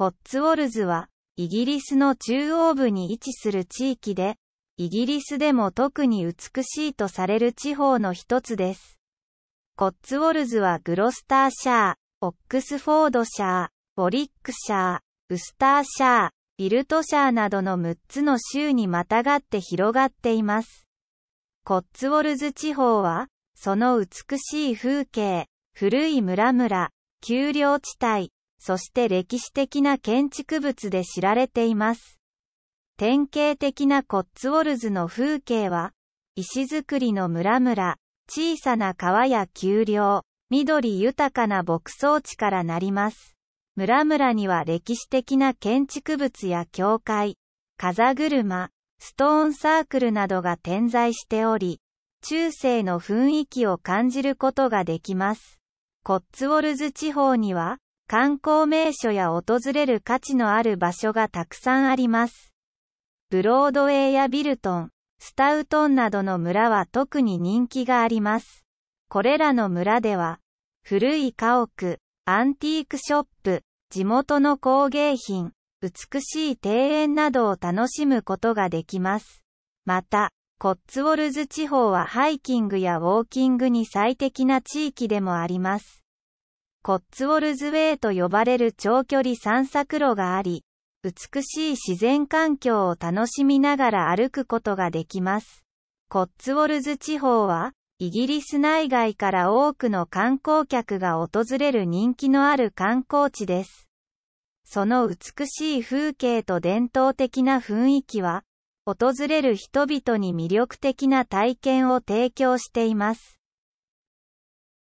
コッツウォルズは、イギリスの中央部に位置する地域で、イギリスでも特に美しいとされる地方の一つです。コッツウォルズはグロスターシャー、オックスフォードシャー、ボリックシャー、ウスターシャー、ビルトシャーなどの6つの州にまたがって広がっています。コッツウォルズ地方は、その美しい風景、古い村々、丘陵地帯、そして歴史的な建築物で知られています。典型的なコッツウォルズの風景は、石造りの村々、小さな川や丘陵、緑豊かな牧草地からなります。村々には歴史的な建築物や教会、風車、ストーンサークルなどが点在しており、中世の雰囲気を感じることができます。コッツウォルズ地方には、観光名所や訪れる価値のある場所がたくさんあります。ブロードウェイやビルトン、スタウトンなどの村は特に人気があります。これらの村では、古い家屋、アンティークショップ、地元の工芸品、美しい庭園などを楽しむことができます。また、コッツウォルズ地方はハイキングやウォーキングに最適な地域でもあります。コッツウォルズウェイと呼ばれる長距離散策路があり、美しい自然環境を楽しみながら歩くことができます。コッツウォルズ地方は、イギリス内外から多くの観光客が訪れる人気のある観光地です。その美しい風景と伝統的な雰囲気は、訪れる人々に魅力的な体験を提供しています。